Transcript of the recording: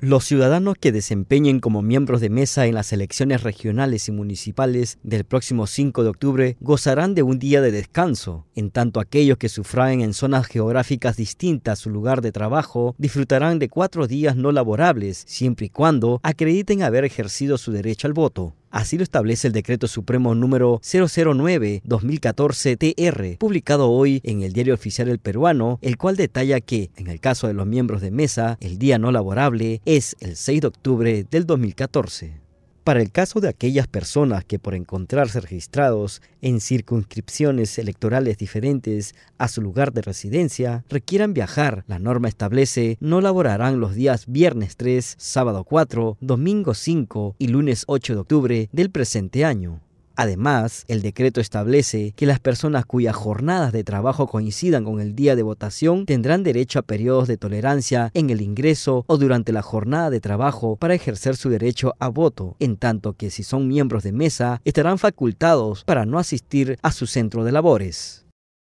Los ciudadanos que desempeñen como miembros de mesa en las elecciones regionales y municipales del próximo 5 de octubre gozarán de un día de descanso, en tanto aquellos que sufraen en zonas geográficas distintas a su lugar de trabajo disfrutarán de cuatro días no laborables, siempre y cuando acrediten haber ejercido su derecho al voto. Así lo establece el decreto supremo número 009-2014-TR, publicado hoy en el Diario Oficial El Peruano, el cual detalla que, en el caso de los miembros de mesa, el día no laborable es el 6 de octubre del 2014. Para el caso de aquellas personas que por encontrarse registrados en circunscripciones electorales diferentes a su lugar de residencia requieran viajar, la norma establece no laborarán los días viernes 3, sábado 4, domingo 5 y lunes 8 de octubre del presente año. Además, el decreto establece que las personas cuyas jornadas de trabajo coincidan con el día de votación tendrán derecho a periodos de tolerancia en el ingreso o durante la jornada de trabajo para ejercer su derecho a voto, en tanto que si son miembros de mesa estarán facultados para no asistir a su centro de labores.